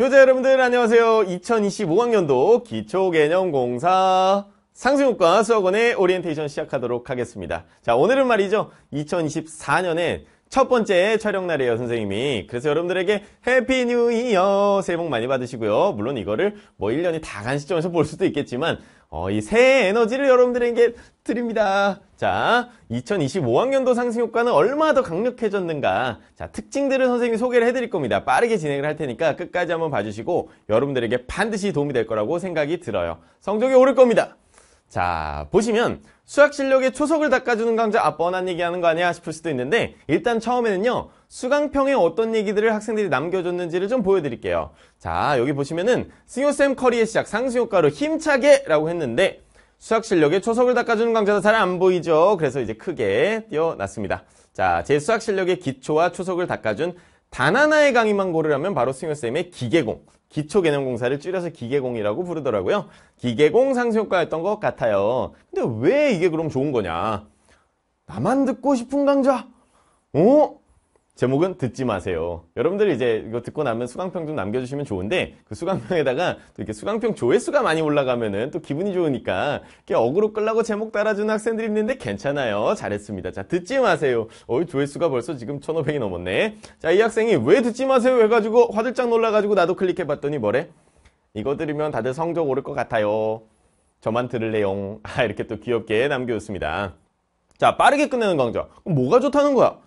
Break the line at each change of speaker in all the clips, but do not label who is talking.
효자 여러분들 안녕하세요. 2025학년도 기초개념공사 상승효과 수학원의 오리엔테이션 시작하도록 하겠습니다. 자 오늘은 말이죠. 2024년에 첫 번째 촬영날이에요 선생님이 그래서 여러분들에게 해피 뉴 이어 새해 복 많이 받으시고요 물론 이거를 뭐 1년이 다 간 시점에서 볼 수도 있겠지만 어, 이 새 에너지를 여러분들에게 드립니다. 자, 2025학년도 상승 효과는 얼마더 강력해졌는가. 자, 특징들을 선생님이 소개를 해드릴 겁니다. 빠르게 진행을 할 테니까 끝까지 한번 봐주시고 여러분들에게 반드시 도움이 될 거라고 생각이 들어요. 성적이 오를 겁니다. 자 보시면 수학 실력의 초석을 닦아주는 강좌 아 뻔한 얘기하는 거 아니야 싶을 수도 있는데 일단 처음에는요 수강평에 어떤 얘기들을 학생들이 남겨줬는지를 좀 보여드릴게요 자 여기 보시면은 승효쌤 커리의 시작 상승효과로 힘차게 라고 했는데 수학 실력의 초석을 닦아주는 강좌도 잘 안 보이죠 그래서 이제 크게 띄어놨습니다자 제 수학 실력의 기초와 초석을 닦아준 단 하나의 강의만 고르라면 바로 스 승효쌤의 기계공, 기초개념공사를 줄여서 기계공이라고 부르더라고요. 기계공 상승효과였던 것 같아요. 근데 왜 이게 그럼 좋은 거냐? 나만 듣고 싶은 강좌? 어? 제목은 듣지 마세요. 여러분들이 제 이거 듣고 나면 수강평 좀 남겨주시면 좋은데 그 수강평에다가 또 이렇게 수강평 조회수가 많이 올라가면은 또 기분이 좋으니까 이렇게 어그로 끌라고 제목 따라주는 학생들이 있는데 괜찮아요. 잘했습니다. 자 듣지 마세요. 어이 조회수가 벌써 지금 1500이 넘었네. 자 이 학생이 왜 듣지 마세요 해가지고 화들짝 놀라가지고 나도 클릭해봤더니 뭐래? 이거 들으면 다들 성적 오를 것 같아요. 저만 들을래용. 아 이렇게 또 귀엽게 남겨줬습니다. 자 빠르게 끝내는 강좌. 뭐가 좋다는 거야?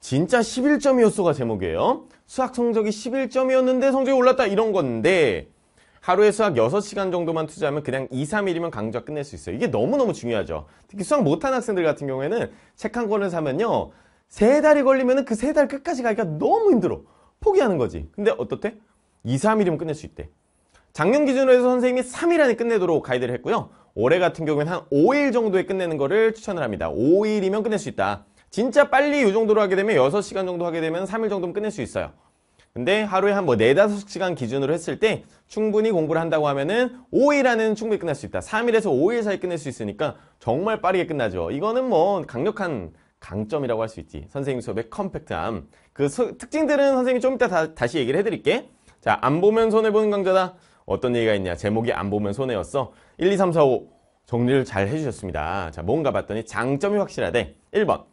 진짜 11점이었어가 제목이에요. 수학 성적이 11점이었는데 성적이 올랐다 이런 건데 하루에 수학 6시간 정도만 투자하면 그냥 2, 3일이면 강좌 끝낼 수 있어요. 이게 너무너무 중요하죠. 특히 수학 못하는 학생들 같은 경우에는 책 한 권을 사면요. 세 달이 걸리면 그 세 달 끝까지 가기가 너무 힘들어. 포기하는 거지. 근데 어떻대? 2, 3일이면 끝낼 수 있대. 작년 기준으로 해서 선생님이 3일 안에 끝내도록 가이드를 했고요. 올해 같은 경우에는 한 5일 정도에 끝내는 거를 추천을 합니다. 5일이면 끝낼 수 있다. 진짜 빨리 이 정도로 하게 되면 6시간 정도 하게 되면 3일 정도면 끝낼 수 있어요. 근데 하루에 한뭐 4, 5시간 기준으로 했을 때 충분히 공부를 한다고 하면은 5일 안에는 충분히 끝날 수 있다. 3일에서 5일 사이 끝낼 수 있으니까 정말 빠르게 끝나죠. 이거는 뭐 강력한 강점이라고 할 수 있지. 선생님 수업의 컴팩트함. 그 수, 특징들은 선생님이 좀 이따 다, 다시 얘기를 해드릴게. 자, 안 보면 손해보는 강좌다. 어떤 얘기가 있냐. 제목이 안 보면 손해였어. 1, 2, 3, 4, 5. 정리를 잘 해주셨습니다. 자, 뭔가 봤더니 장점이 확실하대. 1번.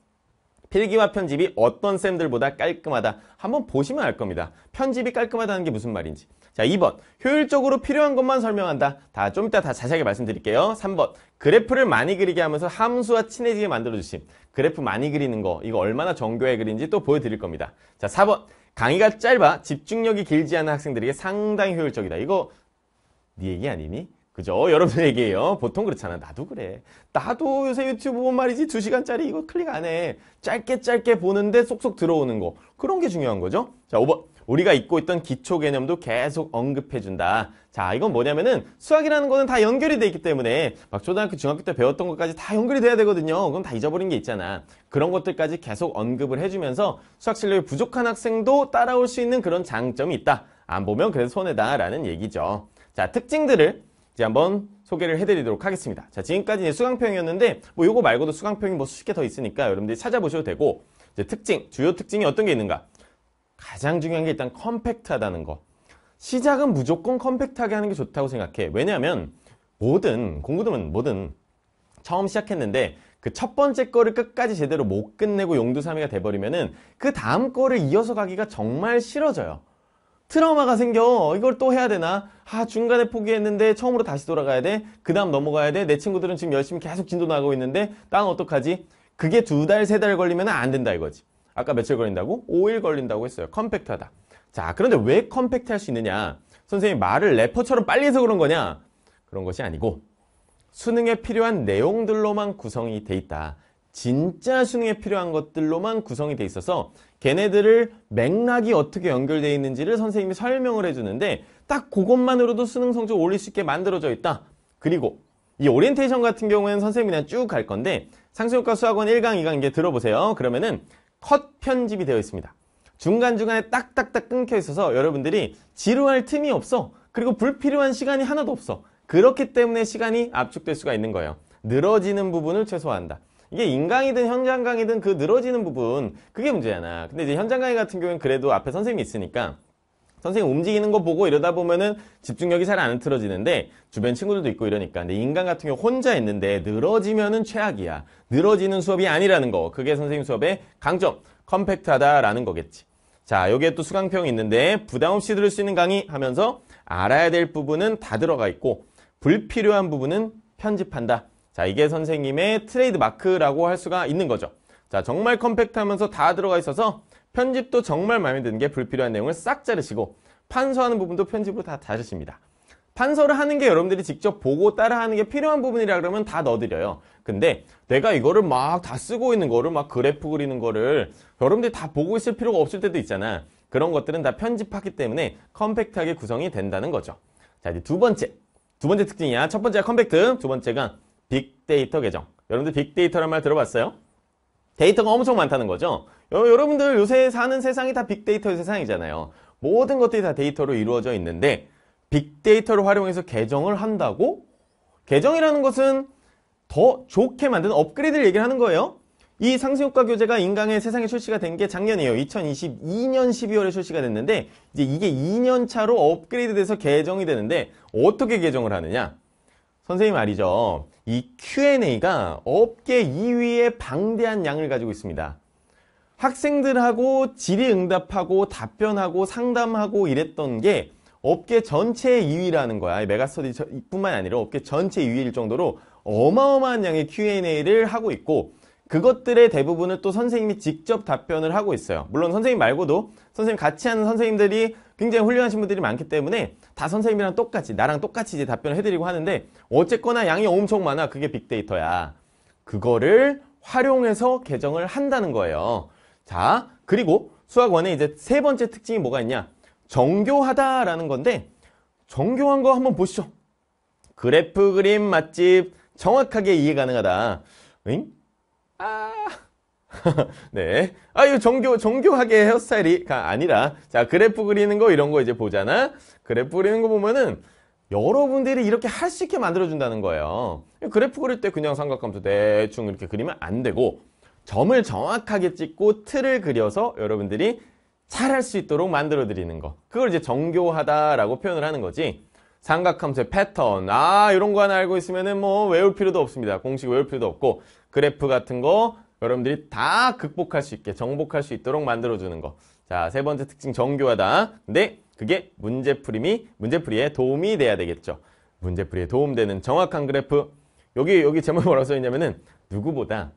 필기와 편집이 어떤 쌤들보다 깔끔하다. 한번 보시면 알 겁니다. 편집이 깔끔하다는 게 무슨 말인지. 자, 2번. 효율적으로 필요한 것만 설명한다. 다 좀 이따 다 자세하게 말씀드릴게요. 3번. 그래프를 많이 그리게 하면서 함수와 친해지게 만들어 주심. 그래프 많이 그리는 거 이거 얼마나 정교해 그린지 또 보여 드릴 겁니다. 자, 4번. 강의가 짧아 집중력이 길지 않은 학생들에게 상당히 효율적이다. 이거 네 얘기 아니니? 그죠? 여러분에게요. 보통 그렇잖아. 나도 그래. 나도 요새 유튜브 보면 말이지 2시간짜리 이거 클릭 안 해. 짧게 짧게 보는데 쏙쏙 들어오는 거. 그런 게 중요한 거죠. 자, 5번. 우리가 잊고 있던 기초 개념도 계속 언급해준다. 자, 이건 뭐냐면은 수학이라는 거는 다 연결이 돼 있기 때문에 막 초등학교, 중학교 때 배웠던 것까지 다 연결이 돼야 되거든요. 그럼 다 잊어버린 게 있잖아. 그런 것들까지 계속 언급을 해주면서 수학 실력이 부족한 학생도 따라올 수 있는 그런 장점이 있다. 안 보면 그래서 손해다라는 얘기죠. 자, 특징들을 이제 한번 소개를 해드리도록 하겠습니다. 자, 지금까지 수강평이었는데 뭐 요거 말고도 수강평이 뭐 수십 개 더 있으니까 여러분들이 찾아보셔도 되고 이제 특징, 주요 특징이 어떤 게 있는가? 가장 중요한 게 일단 컴팩트하다는 거. 시작은 무조건 컴팩트하게 하는 게 좋다고 생각해. 왜냐하면 뭐든 공부든 뭐든 처음 시작했는데 그 첫 번째 거를 끝까지 제대로 못 끝내고 용두사미가 돼버리면은 그 다음 거를 이어서 가기가 정말 싫어져요. 트라우마가 생겨 이걸 또 해야 되나 아 중간에 포기했는데 처음으로 다시 돌아가야 돼그 다음 넘어가야 돼내 친구들은 지금 열심히 계속 진도 나가고 있는데 난 어떡하지 그게 두 달 세 달 걸리면 안 된다 이거지 아까 며칠 걸린다고? 5일 걸린다고 했어요 컴팩트하다 자 그런데 왜 컴팩트 할수 있느냐 선생님 말을 래퍼처럼 빨리 해서 그런 거냐 그런 것이 아니고 수능에 필요한 내용들로만 구성이 돼 있다 진짜 수능에 필요한 것들로만 구성이 돼 있어서 걔네들을 맥락이 어떻게 연결되어 있는지를 선생님이 설명을 해주는데 딱 그것만으로도 수능 성적 올릴 수 있게 만들어져 있다. 그리고 이 오리엔테이션 같은 경우에는 선생님이 그냥 쭉 갈 건데 상수효과 수학원 1강, 2강 이게 들어보세요. 그러면은 컷 편집이 되어 있습니다. 중간중간에 딱딱딱 끊겨 있어서 여러분들이 지루할 틈이 없어. 그리고 불필요한 시간이 하나도 없어. 그렇기 때문에 시간이 압축될 수가 있는 거예요. 늘어지는 부분을 최소화한다. 이게 인강이든 현장 강이든그 늘어지는 부분 그게 문제잖아 근데 이제 현장 강의 같은 경우는 그래도 앞에 선생님이 있으니까 선생님 움직이는 거 보고 이러다 보면은 집중력이 잘 안 틀어지는데 주변 친구들도 있고 이러니까 근데 인간 같은 경우 혼자 있는데 늘어지면은 최악이야 늘어지는 수업이 아니라는 거 그게 선생님 수업의 강점 컴팩트하다라는 거겠지 자 여기에 또 수강평이 있는데 부담 없이 들을 수 있는 강의 하면서 알아야 될 부분은 다 들어가 있고 불필요한 부분은 편집한다 자, 이게 선생님의 트레이드 마크라고 할 수가 있는 거죠. 자, 정말 컴팩트하면서 다 들어가 있어서 편집도 정말 마음에 드는 게 불필요한 내용을 싹 자르시고 판서하는 부분도 편집으로 다 자르십니다. 판서를 하는 게 여러분들이 직접 보고 따라하는 게 필요한 부분이라 그러면 다 넣어드려요. 근데 내가 이거를 막 다 쓰고 있는 거를 막 그래프 그리는 거를 여러분들이 다 보고 있을 필요가 없을 때도 있잖아. 그런 것들은 다 편집하기 때문에 컴팩트하게 구성이 된다는 거죠. 자, 이제 두 번째. 두 번째 특징이야. 첫 번째가 컴팩트, 두 번째가 빅데이터 계정. 여러분들 빅데이터란 말 들어봤어요? 데이터가 엄청 많다는 거죠. 여러분들 요새 사는 세상이 다 빅데이터의 세상이잖아요. 모든 것들이 다 데이터로 이루어져 있는데 빅데이터를 활용해서 계정을 한다고? 계정이라는 것은 더 좋게 만드는 업그레이드를 얘기를 하는 거예요. 이 상승효과 교재가 인강의 세상에 출시가 된 게 작년이에요. 2022년 12월에 출시가 됐는데 이제 이게 2년 차로 업그레이드돼서 개정이 되는데 어떻게 개정을 하느냐? 선생님 말이죠. 이 Q&A가 업계 2위의 방대한 양을 가지고 있습니다. 학생들하고 질의응답하고 답변하고 상담하고 이랬던 게 업계 전체의 2위라는 거야. 메가스터디뿐만 아니라 업계 전체 2위일 정도로 어마어마한 양의 Q&A를 하고 있고 그것들의 대부분을 또 선생님이 직접 답변을 하고 있어요. 물론 선생님 말고도 선생님 같이 하는 선생님들이 굉장히 훌륭하신 분들이 많기 때문에 다 선생님이랑 똑같이 나랑 똑같이 이제 답변을 해드리고 하는데 어쨌거나 양이 엄청 많아. 그게 빅데이터야. 그거를 활용해서 개정을 한다는 거예요. 자, 그리고 수학원의 이제 세 번째 특징이 뭐가 있냐? 정교하다라는 건데 정교한 거 한번 보시죠. 그래프 그림 맛집 정확하게 이해 가능하다. 응? 아. 네. 아, 이 정교, 정교하게 헤어스타일이가 아니라, 자, 그래프 그리는 거 이런 거 이제 보잖아? 그래프 그리는 거 보면은, 여러분들이 이렇게 할 수 있게 만들어준다는 거예요. 그래프 그릴 때 그냥 삼각함수 대충 이렇게 그리면 안 되고, 점을 정확하게 찍고 틀을 그려서 여러분들이 잘 할 수 있도록 만들어드리는 거. 그걸 이제 정교하다라고 표현을 하는 거지. 삼각함수의 패턴, 아, 이런 거 하나 알고 있으면은 뭐 외울 필요도 없습니다. 공식 외울 필요도 없고, 그래프 같은 거 여러분들이 다 극복할 수 있게 정복할 수 있도록 만들어주는 거. 자, 세 번째 특징 정교하다. 근데 그게 문제풀이미 문제풀이에 도움이 돼야 되겠죠. 문제풀이에 도움되는 정확한 그래프. 여기 여기 제목에 뭐라고 써 있냐면은 누구보다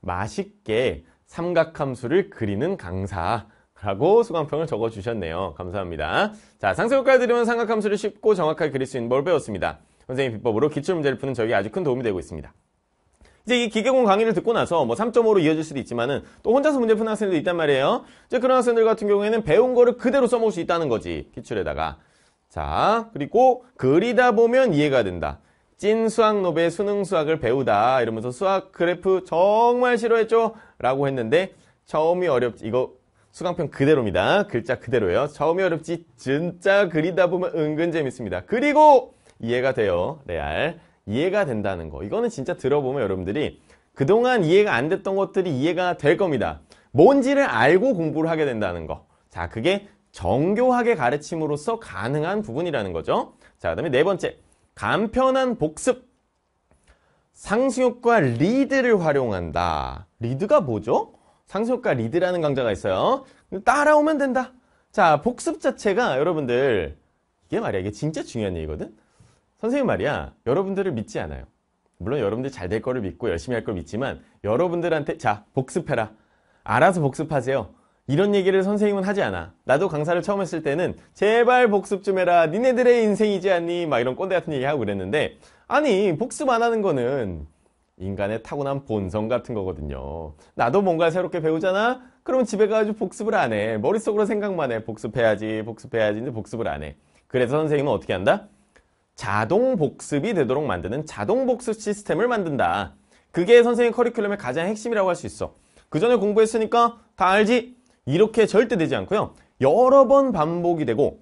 맛있게 삼각함수를 그리는 강사라고 수강평을 적어주셨네요. 감사합니다. 자, 상세 효과를 드리면 삼각함수를 쉽고 정확하게 그릴 수 있는 법을 배웠습니다. 선생님 비법으로 기출문제를 푸는 저에게 아주 큰 도움이 되고 있습니다. 이제 이 기계공 강의를 듣고 나서 뭐 3.5로 이어질 수도 있지만은 또 혼자서 문제 푸는 학생들도 있단 말이에요. 이제 그런 학생들 같은 경우에는 배운 거를 그대로 써먹을 수 있다는 거지. 기출에다가. 자, 그리고 그리다 보면 이해가 된다. 찐 수학 노벨 수능 수학을 배우다 이러면서 수학 그래프 정말 싫어했죠? 라고 했는데 처음이 어렵지. 이거 수강평 그대로입니다. 글자 그대로예요. 처음이 어렵지 진짜 그리다 보면 은근 재밌습니다. 그리고 이해가 돼요. 레알. 이해가 된다는 거 이거는 진짜 들어보면 여러분들이 그동안 이해가 안 됐던 것들이 이해가 될 겁니다 뭔지를 알고 공부를 하게 된다는 거 자 그게 정교하게 가르침으로써 가능한 부분이라는 거죠 자그 다음에 네 번째 간편한 복습 상승효과 리드를 활용한다 리드가 뭐죠? 상승효과 리드라는 강좌가 있어요 따라오면 된다 자 복습 자체가 여러분들 이게 말이야 이게 진짜 중요한 얘기거든 선생님 말이야 여러분들을 믿지 않아요 물론 여러분들 잘 될 거를 믿고 열심히 할 걸 믿지만 여러분들한테 자 복습해라 알아서 복습하세요 이런 얘기를 선생님은 하지 않아 나도 강사를 처음 했을 때는 제발 복습 좀 해라 니네들의 인생이지 않니 막 이런 꼰대 같은 얘기 하고 그랬는데 아니 복습 안 하는 거는 인간의 타고난 본성 같은 거거든요 나도 뭔가 새롭게 배우잖아 그럼 집에 가가지고 복습을 안해 머릿속으로 생각만 해 복습해야지 복습해야지 근데 복습을 안해 그래서 선생님은 어떻게 한다? 자동 복습이 되도록 만드는 자동 복습 시스템을 만든다. 그게 선생님 커리큘럼의 가장 핵심이라고 할 수 있어. 그 전에 공부했으니까 다 알지? 이렇게 절대 되지 않고요. 여러 번 반복이 되고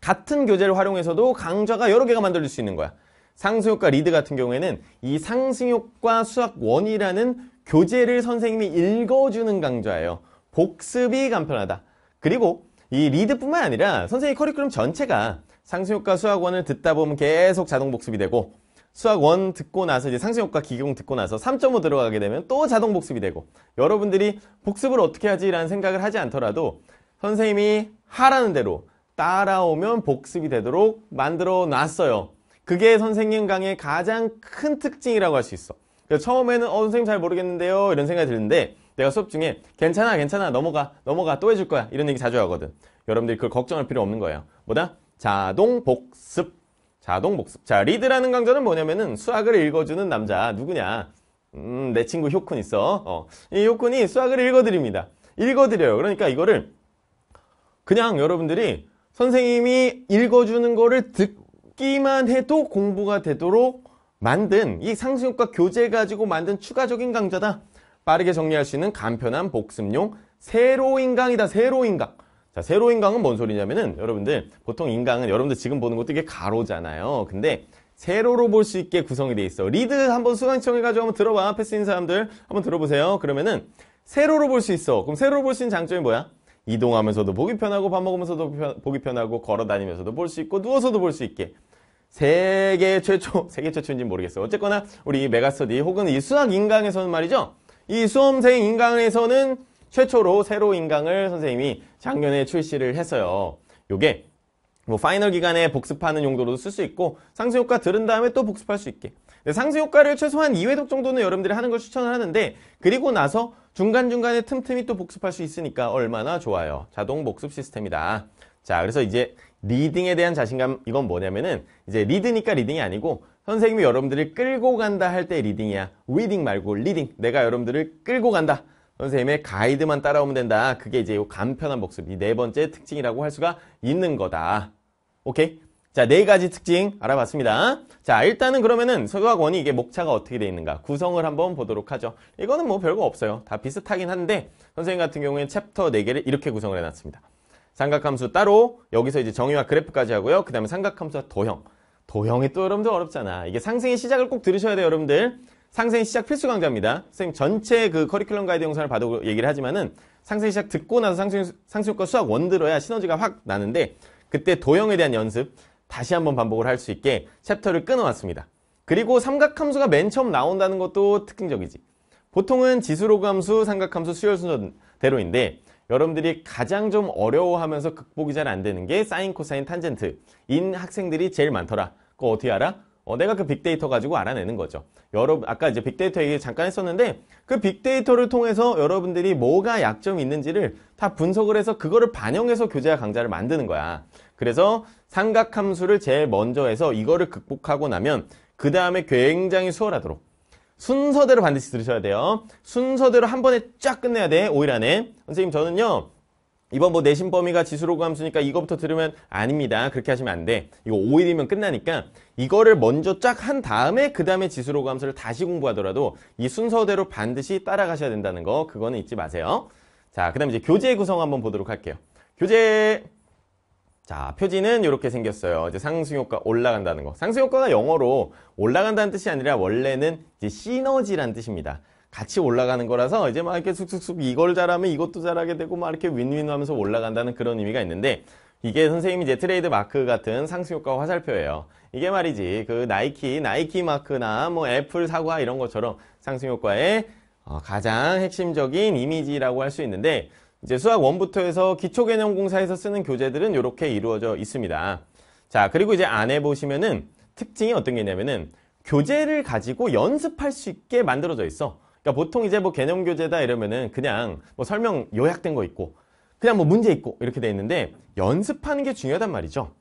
같은 교재를 활용해서도 강좌가 여러 개가 만들어수 있는 거야. 상승효과 리드 같은 경우에는 이 상승효과 수학원이라는 교재를 선생님이 읽어주는 강좌예요. 복습이 간편하다. 그리고 이 리드뿐만 아니라 선생님 커리큘럼 전체가 상승효과 수학원을 듣다 보면 계속 자동 복습이 되고 수학원 듣고 나서 이제 상승효과 기공 듣고 나서 3.5 들어가게 되면 또 자동 복습이 되고 여러분들이 복습을 어떻게 하지라는 생각을 하지 않더라도 선생님이 하라는 대로 따라오면 복습이 되도록 만들어 놨어요. 그게 선생님 강의 가장 큰 특징이라고 할 수 있어. 그래서 처음에는 어 선생님 잘 모르겠는데요 이런 생각이 드는데 내가 수업 중에 괜찮아 괜찮아 넘어가 넘어가 또 해줄 거야 이런 얘기 자주 하거든. 여러분들이 그걸 걱정할 필요 없는 거예요. 뭐다? 자동 복습. 자동 복습. 자, 리드라는 강좌는 뭐냐면은 수학을 읽어주는 남자 누구냐? 음, 내 친구 효쿤 있어. 어. 이 효쿤이 수학을 읽어드립니다. 읽어드려요. 그러니까 이거를 그냥 여러분들이 선생님이 읽어주는 거를 듣기만 해도 공부가 되도록 만든 이 상승효과 교재 가지고 만든 추가적인 강좌다. 빠르게 정리할 수 있는 간편한 복습용 세로인강이다. 세로인강. 자, 세로 인강은 뭔 소리냐면은 여러분들 보통 인강은 여러분들 지금 보는 것도 이게 가로잖아요. 근데 세로로 볼 수 있게 구성이 돼 있어. 리드 한번 수강청해 가지고 한번 들어봐. 패스 인 사람들 한번 들어보세요. 그러면은 세로로 볼 수 있어. 그럼 세로로 볼 수 있는 장점이 뭐야? 이동하면서도 보기 편하고 밥 먹으면서도 편, 보기 편하고 걸어 다니면서도 볼 수 있고 누워서도 볼 수 있게 세계 최초, 세계 최초인지는 모르겠어. 어쨌거나 우리 메가스터디 혹은 이 수학 인강에서는 말이죠. 이 수험생 인강에서는 최초로 세로 인강을 선생님이 작년에 출시를 했어요. 요게 뭐 파이널 기간에 복습하는 용도로도 쓸 수 있고 상세 효과 들은 다음에 또 복습할 수 있게 상세 효과를 최소한 2회독 정도는 여러분들이 하는 걸 추천을 하는데 그리고 나서 중간중간에 틈틈이 또 복습할 수 있으니까 얼마나 좋아요 자동 복습 시스템이다 자 그래서 이제 리딩에 대한 자신감 이건 뭐냐면은 이제 리드니까 리딩이 아니고 선생님이 여러분들을 끌고 간다 할 때 리딩이야 리딩 말고 리딩 내가 여러분들을 끌고 간다 선생님의 가이드만 따라오면 된다. 그게 이제 이 간편한 복습, 이 네 번째 특징이라고 할 수가 있는 거다. 오케이? 자, 네 가지 특징 알아봤습니다. 자, 일단은 그러면은 서교학원이 이게 목차가 어떻게 되어 있는가 구성을 한번 보도록 하죠. 이거는 뭐 별거 없어요. 다 비슷하긴 한데 선생님 같은 경우에는 챕터 4개를 이렇게 구성을 해놨습니다. 삼각함수 따로 여기서 이제 정의와 그래프까지 하고요. 그 다음에 삼각함수와 도형. 도형이 또 여러분들 어렵잖아. 이게 상승의 시작을 꼭 들으셔야 돼요, 여러분들. 상생 시작 필수 강좌입니다. 선생님 전체 그 커리큘럼 가이드 영상을 봐도 얘기를 하지만은 상생 시작 듣고 나서 상생, 상승효과 수학 원 들어야 시너지가 확 나는데 그때 도형에 대한 연습 다시 한번 반복을 할 수 있게 챕터를 끊어왔습니다. 그리고 삼각함수가 맨 처음 나온다는 것도 특징적이지. 보통은 지수로감수, 삼각함수, 수열 순서대로인데 여러분들이 가장 좀 어려워하면서 극복이 잘 안 되는 게 사인, 코사인, 탄젠트인 학생들이 제일 많더라. 그거 어떻게 알아? 어, 내가 그 빅데이터 가지고 알아내는 거죠. 여러분 아까 이제 빅데이터 얘기 잠깐 했었는데 그 빅데이터를 통해서 여러분들이 뭐가 약점이 있는지를 다 분석을 해서 그거를 반영해서 교재와 강좌를 만드는 거야. 그래서 삼각함수를 제일 먼저 해서 이거를 극복하고 나면 그 다음에 굉장히 수월하도록 순서대로 반드시 들으셔야 돼요. 순서대로 한 번에 쫙 끝내야 돼. 5일 안에. 선생님 저는요. 이번 뭐 내신 범위가 지수로 감수니까 이거부터 들으면 아닙니다. 그렇게 하시면 안 돼. 이거 5일이면 끝나니까 이거를 먼저 쫙 한 다음에 그 다음에 지수로 감수를 다시 공부하더라도 이 순서대로 반드시 따라가셔야 된다는 거 그거는 잊지 마세요. 자, 그 다음에 이제 교재 구성 한번 보도록 할게요. 교재 자, 표지는 이렇게 생겼어요. 이제 상승효과 올라간다는 거. 상승효과가 영어로 올라간다는 뜻이 아니라 원래는 이제 시너지란 뜻입니다. 같이 올라가는 거라서 이제 막 이렇게 쑥쑥쑥 이걸 잘하면 이것도 잘하게 되고 막 이렇게 윈윈 하면서 올라간다는 그런 의미가 있는데 이게 선생님이 이제 트레이드 마크 같은 상승효과 화살표예요. 이게 말이지 그 나이키, 나이키 마크나 뭐 애플 사과 이런 것처럼 상승효과의 어, 가장 핵심적인 이미지라고 할 수 있는데 이제 수학 1부터 해서 기초개념공사에서 쓰는 교재들은 이렇게 이루어져 있습니다. 자 그리고 이제 안에 보시면은 특징이 어떤 게 있냐면은 교재를 가지고 연습할 수 있게 만들어져 있어. 그러니까 보통 이제 뭐 개념 교재다 이러면은 그냥 뭐 설명 요약된 거 있고 그냥 뭐 문제 있고 이렇게 돼 있는데 연습하는 게 중요하단 말이죠.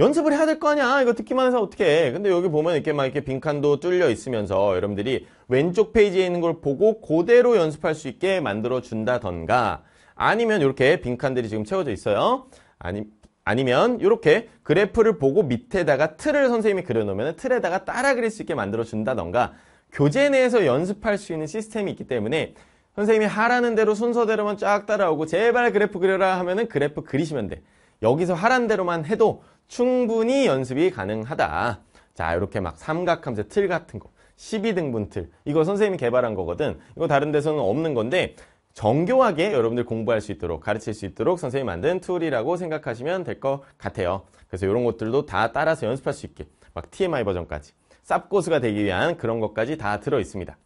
연습을 해야 될 거 아니야. 이거 듣기만 해서 어떻게 해. 근데 여기 보면 이렇게 막 이렇게 빈칸도 뚫려 있으면서 여러분들이 왼쪽 페이지에 있는 걸 보고 그대로 연습할 수 있게 만들어 준다던가 아니면 이렇게 빈칸들이 지금 채워져 있어요. 아니, 아니면 이렇게 그래프를 보고 밑에다가 틀을 선생님이 그려놓으면 틀에다가 따라 그릴 수 있게 만들어 준다던가 교재 내에서 연습할 수 있는 시스템이 있기 때문에 선생님이 하라는 대로 순서대로만 쫙 따라오고 제발 그래프 그려라 하면은 그래프 그리시면 돼. 여기서 하라는 대로만 해도 충분히 연습이 가능하다. 자, 이렇게 막 삼각함수 틀 같은 거. 12등분 틀. 이거 선생님이 개발한 거거든. 이거 다른 데서는 없는 건데 정교하게 여러분들 공부할 수 있도록 가르칠 수 있도록 선생님이 만든 툴이라고 생각하시면 될 것 같아요. 그래서 이런 것들도 다 따라서 연습할 수 있게. 막 TMI 버전까지. 쌉고수가 되기 위한 그런 것까지 다 들어 있습니다.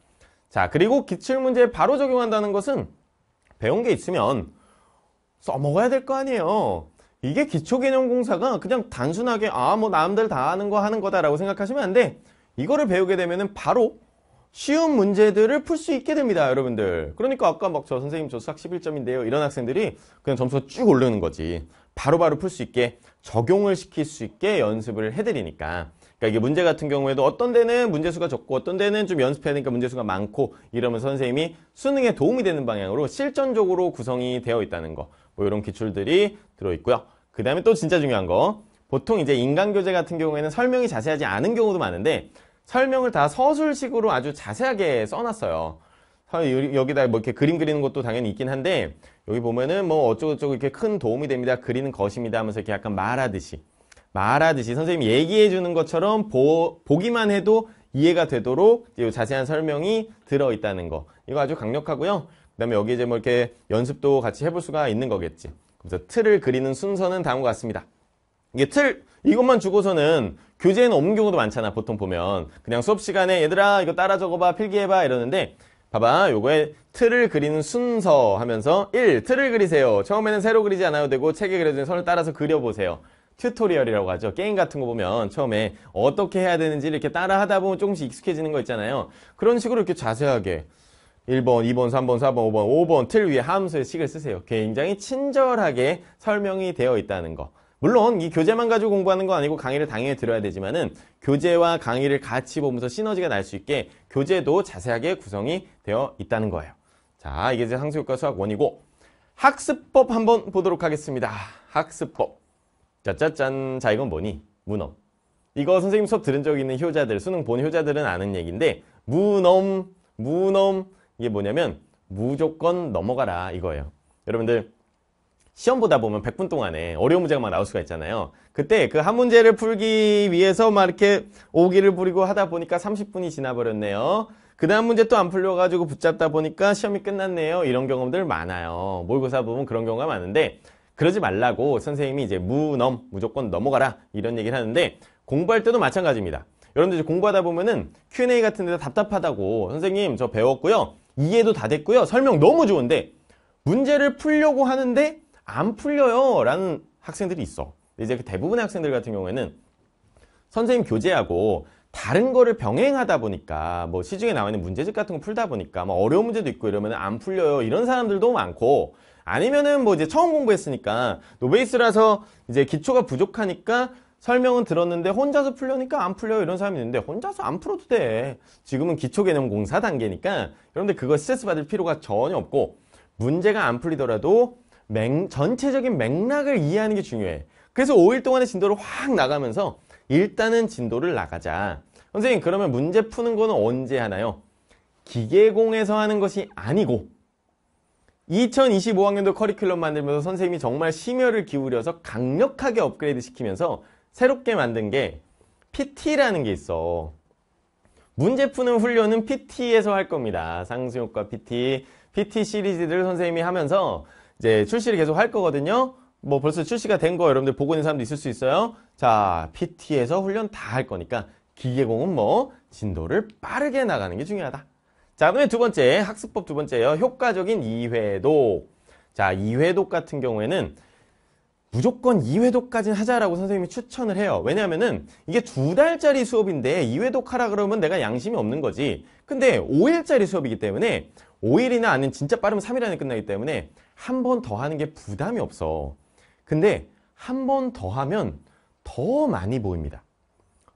자, 그리고 기출문제 에 바로 적용한다는 것은 배운 게 있으면 써먹어야 될 거 아니에요. 이게 기초개념공사가 그냥 단순하게 아뭐 남들 다 하는 거 하는 거다 라고 생각하시면 안 돼. 이거를 배우게 되면 바로 쉬운 문제들을 풀 수 있게 됩니다 여러분들 그러니까 아까 막 저 선생님 저 수학 11점인데요 이런 학생들이 그냥 점수가 쭉 오르는 거지 바로바로 풀 수 있게 적용을 시킬 수 있게 연습을 해드리니까 그러니까 이게 문제 같은 경우에도 어떤 데는 문제수가 적고 어떤 데는 좀 연습해야 되니까 문제수가 많고 이러면 선생님이 수능에 도움이 되는 방향으로 실전적으로 구성이 되어 있다는 거뭐 이런 기출들이 들어있고요. 그 다음에 또 진짜 중요한 거 보통 이제 인간교재 같은 경우에는 설명이 자세하지 않은 경우도 많은데 설명을 다 서술식으로 아주 자세하게 써놨어요. 여기다 뭐 이렇게 그림 그리는 것도 당연히 있긴 한데 여기 보면은 뭐 어쩌고저쩌고 이렇게 큰 도움이 됩니다. 그리는 것입니다 하면서 이렇게 약간 말하듯이 말하듯이 선생님이 얘기해 주는 것처럼 보, 보기만 해도 이해가 되도록 이 자세한 설명이 들어있다는 거 이거 아주 강력하고요 그 다음에 여기 이제 뭐 이렇게 연습도 같이 해볼 수가 있는 거겠지 그래서 틀을 그리는 순서는 다음과 같습니다 이게 틀 이것만 주고서는 교재에는 없는 경우도 많잖아 보통 보면 그냥 수업 시간에 얘들아 이거 따라 적어봐 필기해봐 이러는데 봐봐 요거에 틀을 그리는 순서 하면서 1. 틀을 그리세요 처음에는 새로 그리지 않아도 되고 책에 그려진 선을 따라서 그려보세요 튜토리얼이라고 하죠. 게임 같은 거 보면 처음에 어떻게 해야 되는지 이렇게 따라 하다 보면 조금씩 익숙해지는 거 있잖아요. 그런 식으로 이렇게 자세하게 1번, 2번, 3번, 4번, 5번, 5번 틀 위에 함수의 식을 쓰세요. 굉장히 친절하게 설명이 되어 있다는 거. 물론 이 교재만 가지고 공부하는 건 아니고 강의를 당연히 들어야 되지만은 교재와 강의를 같이 보면서 시너지가 날 수 있게 교재도 자세하게 구성이 되어 있다는 거예요. 자, 이게 이제 상수효과 수학 1이고 학습법 한번 보도록 하겠습니다. 학습법. 짜짜짠. 자, 이건 뭐니? 문넘 이거 선생님 수업 들은 적 있는 효자들, 수능 본 효자들은 아는 얘기인데 문넘문넘 이게 뭐냐면 무조건 넘어가라 이거예요. 여러분들 시험 보다 보면 100분 동안에 어려운 문제가 막 나올 수가 있잖아요. 그때 그 한 문제를 풀기 위해서 막 이렇게 오기를 부리고 하다 보니까 30분이 지나버렸네요. 그 다음 문제 또 안 풀려가지고 붙잡다 보니까 시험이 끝났네요. 이런 경험들 많아요. 모의고사 보면 그런 경우가 많은데 그러지 말라고 선생님이 이제 무넘, 무조건 넘어가라 이런 얘기를 하는데 공부할 때도 마찬가지입니다. 여러분들 이제 공부하다 보면은 Q&A 같은 데서 답답하다고 선생님 저 배웠고요. 이해도 다 됐고요. 설명 너무 좋은데 문제를 풀려고 하는데 안 풀려요 라는 학생들이 있어. 이제 그 대부분의 학생들 같은 경우에는 선생님 교재하고 다른 거를 병행하다 보니까 뭐 시중에 나와 있는 문제집 같은 거 풀다 보니까 뭐 어려운 문제도 있고 이러면 안 풀려요 이런 사람들도 많고 아니면은 뭐 이제 처음 공부했으니까 노베이스라서 이제 기초가 부족하니까 설명은 들었는데 혼자서 풀려니까 안 풀려 이런 사람이 있는데 혼자서 안 풀어도 돼 지금은 기초 개념 공사 단계니까 여러분들 그거 스트레스 받을 필요가 전혀 없고 문제가 안 풀리더라도 맥, 전체적인 맥락을 이해하는 게 중요해 그래서 5일 동안의 진도를 확 나가면서 일단은 진도를 나가자 선생님 그러면 문제 푸는 거는 언제 하나요? 기계공에서 하는 것이 아니고 2025학년도 커리큘럼 만들면서 선생님이 정말 심혈을 기울여서 강력하게 업그레이드 시키면서 새롭게 만든 게 PT라는 게 있어. 문제 푸는 훈련은 PT에서 할 겁니다. 상승효과 PT, PT 시리즈를 선생님이 하면서 이제 출시를 계속 할 거거든요. 뭐 벌써 출시가 된 거 여러분들 보고 있는 사람도 있을 수 있어요. 자, PT에서 훈련 다 할 거니까 기계공은 뭐 진도를 빠르게 나가는 게 중요하다. 자, 그러면두 번째 학습법 두 번째요. 효과적인 이회독. 자, 이회독 같은 경우에는 무조건 2회독까지 하자라고 선생님이 추천을 해요. 왜냐하면 이게 두 달짜리 수업인데 2회독 하라 그러면 내가 양심이 없는 거지. 근데 5일짜리 수업이기 때문에 5일이나 아닌 진짜 빠르면 3일 안에 끝나기 때문에 한 번 더 하는 게 부담이 없어. 근데 한 번 더 하면 더 많이 보입니다.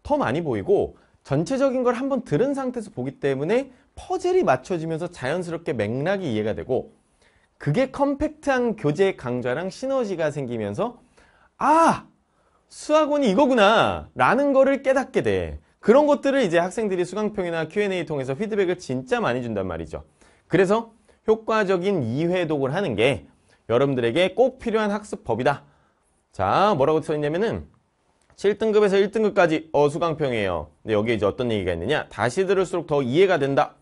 더 많이 보이고 전체적인 걸 한 번 들은 상태에서 보기 때문에 퍼즐이 맞춰지면서 자연스럽게 맥락이 이해가 되고 그게 컴팩트한 교재 강좌랑 시너지가 생기면서 아! 수학원이 이거구나! 라는 거를 깨닫게 돼. 그런 것들을 이제 학생들이 수강평이나 Q&A 통해서 피드백을 진짜 많이 준단 말이죠. 그래서 효과적인 이회독을 하는 게 여러분들에게 꼭 필요한 학습법이다. 자, 뭐라고 써있냐면은 7등급에서 1등급까지 어수강평이에요. 근데 여기에 이제 어떤 얘기가 있느냐? 다시 들을수록 더 이해가 된다.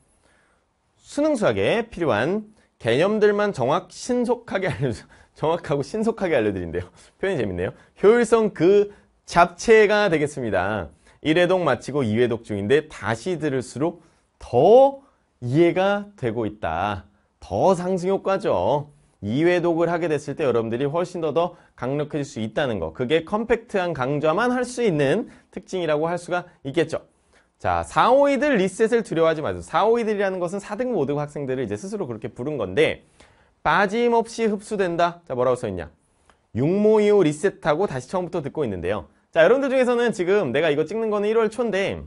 수능 수학에 필요한 개념들만 정확 신속하게 알려 정확하고 신속하게 알려드린대요. 표현이 재밌네요. 효율성 그 잡채가 되겠습니다. 1회독 마치고 2회독 중인데 다시 들을수록 더 이해가 되고 있다. 더 상승 효과죠. 2회독을 하게 됐을 때 여러분들이 훨씬 더 더 강력해질 수 있다는 거. 그게 컴팩트한 강좌만 할 수 있는 특징이라고 할 수가 있겠죠. 자, 452들 리셋을 두려워하지 마세요. 452들이라는 것은 4등 모드 학생들을 이제 스스로 그렇게 부른 건데 빠짐없이 흡수된다. 자, 뭐라고 써있냐? 6모이오 리셋하고 다시 처음부터 듣고 있는데요. 자, 여러분들 중에서는 지금 내가 이거 찍는 거는 1월 초인데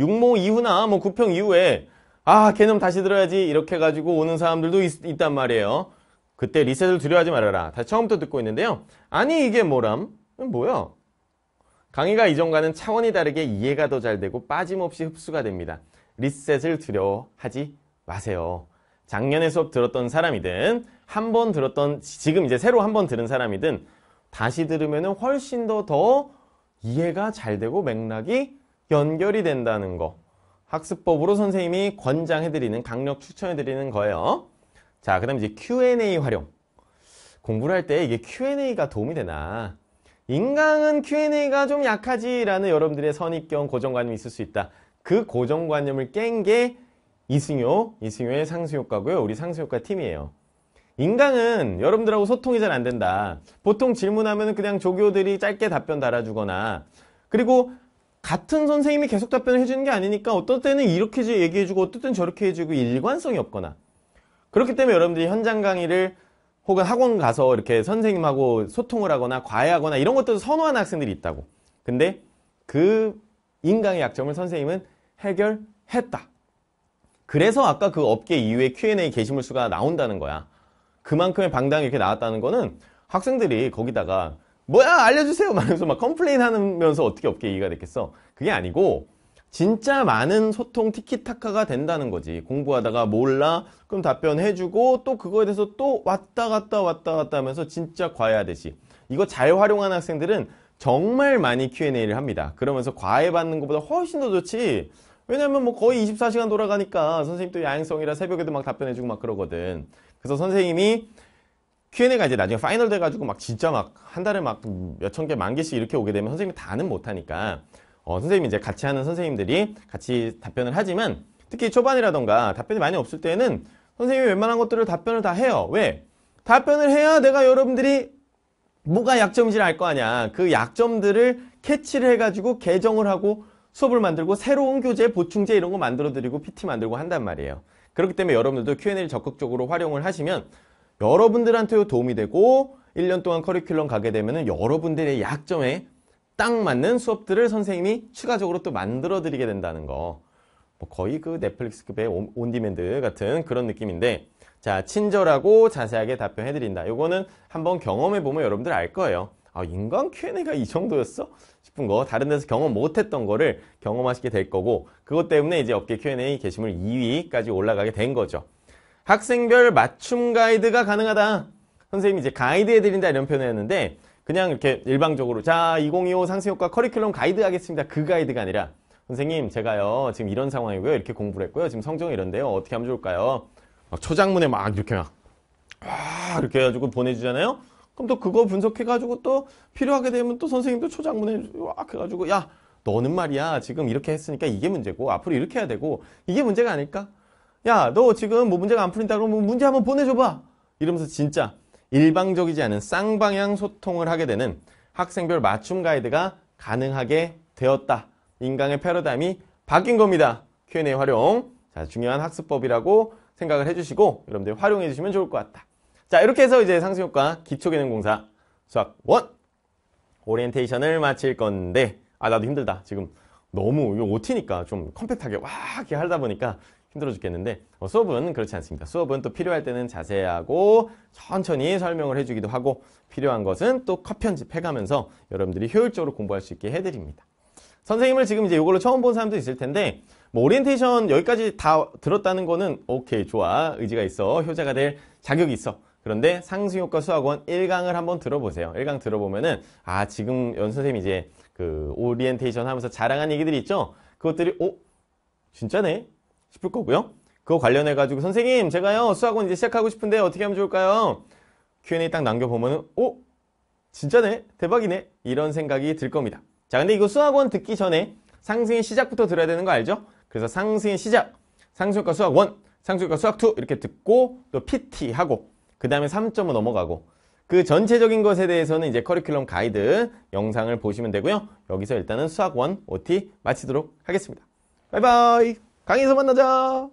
6모 이후나 뭐 9평 이후에 아, 개념 다시 들어야지 이렇게 해가지고 오는 사람들도 있, 단 말이에요. 그때 리셋을 두려워하지 말아라. 다시 처음부터 듣고 있는데요. 아니 이게 뭐람? 뭐야? 강의가 이전과는 차원이 다르게 이해가 더 잘 되고 빠짐없이 흡수가 됩니다. 리셋을 두려워하지 마세요. 작년에 수업 들었던 사람이든 한번 들었던 지금 이제 새로 한 번 들은 사람이든 다시 들으면 훨씬 더더 더 이해가 잘 되고 맥락이 연결이 된다는 거. 학습법으로 선생님이 권장해드리는 강력 추천해드리는 거예요. 자, 그 다음 이제 Q&A 활용. 공부를 할 때 이게 Q&A가 도움이 되나? 인강은 Q&A가 좀 약하지라는 여러분들의 선입견 고정관념이 있을 수 있다. 그 고정관념을 깬 게 이승효, 이승효의 상수효과고요. 우리 상수효과 팀이에요. 인강은 여러분들하고 소통이 잘 안 된다. 보통 질문하면 그냥 조교들이 짧게 답변 달아주거나 그리고 같은 선생님이 계속 답변을 해주는 게 아니니까 어떤 때는 이렇게 얘기해주고 어떤 때는 저렇게 해주고 일관성이 없거나 그렇기 때문에 여러분들이 현장 강의를 혹은 학원 가서 이렇게 선생님하고 소통을 하거나 과외하거나 이런 것들도 선호하는 학생들이 있다고. 근데 그 인강의 약점을 선생님은 해결했다. 그래서 아까 그 업계 이후에 Q&A 게시물 수가 나온다는 거야. 그만큼의 방당이 이렇게 나왔다는 거는 학생들이 거기다가 뭐야 알려주세요 막 말면서 막 컴플레인 하면서 어떻게 업계 이해가 됐겠어. 그게 아니고 진짜 많은 소통 티키타카가 된다는 거지 공부하다가 몰라 그럼 답변해주고 또 그거에 대해서 또 왔다 갔다 왔다 갔다 하면서 진짜 과외하듯이 이거 잘 활용하는 학생들은 정말 많이 Q&A를 합니다 그러면서 과외 받는 것보다 훨씬 더 좋지 왜냐면 뭐 거의 24시간 돌아가니까 선생님도 야행성이라 새벽에도 막 답변해주고 막 그러거든 그래서 선생님이 Q&A가 이제 나중에 파이널 돼가지고 막 진짜 막 한 달에 막 몇 천 개, 만 개씩 이렇게 오게 되면 선생님이 다는 못하니까 어, 선생님이 제 같이 하는 선생님들이 같이 답변을 하지만 특히 초반이라던가 답변이 많이 없을 때는 선생님이 웬만한 것들을 답변을 다 해요. 왜? 답변을 해야 내가 여러분들이 뭐가 약점인지를 알 거 아니야. 그 약점들을 캐치를 해가지고 개정을 하고 수업을 만들고 새로운 교재, 보충제 이런 거 만들어드리고 PT 만들고 한단 말이에요. 그렇기 때문에 여러분들도 Q&A를 적극적으로 활용을 하시면 여러분들한테도 도움이 되고 1년 동안 커리큘럼 가게 되면 여러분들의 약점에 딱 맞는 수업들을 선생님이 추가적으로 또 만들어 드리게 된다는 거. 뭐 거의 그 넷플릭스급의 온, 디맨드 같은 그런 느낌인데 자 친절하고 자세하게 답변해 드린다. 요거는 한번 경험해 보면 여러분들 알 거예요. 아, 인간 Q&A가 이 정도였어? 싶은 거 다른 데서 경험 못했던 거를 경험하시게 될 거고 그것 때문에 이제 업계 Q&A 게시물 2위까지 올라가게 된 거죠. 학생별 맞춤 가이드가 가능하다. 선생님이 이제 가이드 해드린다 이런 표현을 했는데 그냥 이렇게 일방적으로 자 2025 상승효과 커리큘럼 가이드 하겠습니다. 그 가이드가 아니라 선생님 제가요 지금 이런 상황이고요. 이렇게 공부를 했고요. 지금 성적이 이런데요. 어떻게 하면 좋을까요? 막 초장문에 막 이렇게 막 와, 이렇게 해가지고 보내주잖아요. 그럼 또 그거 분석해가지고 또 필요하게 되면 또 선생님도 초장문에 막 해가지고 야 너는 말이야 지금 이렇게 했으니까 이게 문제고 앞으로 이렇게 해야 되고 이게 문제가 아닐까? 야 너 지금 뭐 문제가 안 풀린다 그러면 뭐 문제 한번 보내줘봐 이러면서 진짜 일방적이지 않은 쌍방향 소통을 하게 되는 학생별 맞춤 가이드가 가능하게 되었다. 인강의 패러다임이 바뀐 겁니다. Q&A 활용. 자, 중요한 학습법이라고 생각을 해주시고 여러분들 활용해 주시면 좋을 것 같다. 자, 이렇게 해서 이제 상승효과 기초기능공사 수학 1 오리엔테이션을 마칠 건데 아, 나도 힘들다. 지금 너무 이거 OT니까 좀 컴팩트하게 와 이렇게 하다 보니까 힘들어 죽겠는데 어, 수업은 그렇지 않습니다. 수업은 또 필요할 때는 자세하고 천천히 설명을 해주기도 하고 필요한 것은 또 컷 편집해가면서 여러분들이 효율적으로 공부할 수 있게 해드립니다. 선생님을 지금 이제 이걸로 처음 본 사람도 있을 텐데 뭐 오리엔테이션 여기까지 다 들었다는 거는 오케이 좋아 의지가 있어 효자가 될 자격이 있어 그런데 상승효과 수학원 1강을 한번 들어보세요 1강 들어보면은 아 지금 연 선생님이 이제 그 오리엔테이션 하면서 자랑한 얘기들이 있죠 그것들이 오 진짜네 싶을 거고요. 그거 관련해 가지고 선생님 제가요 수학원 이제 시작하고 싶은데 어떻게 하면 좋을까요? Q&A 딱 남겨보면은 오 진짜네 대박이네 이런 생각이 들 겁니다. 자 근데 이거 수학원 듣기 전에 상승의 시작부터 들어야 되는 거 알죠? 그래서 상승의 시작 상승과 수학 1 상승과 수학 2 이렇게 듣고 또 PT 하고 그 다음에 3점은 넘어가고 그 전체적인 것에 대해서는 이제 커리큘럼 가이드 영상을 보시면 되고요. 여기서 일단은 수학 1 OT 마치도록 하겠습니다. 바이바이 강의에서 만나자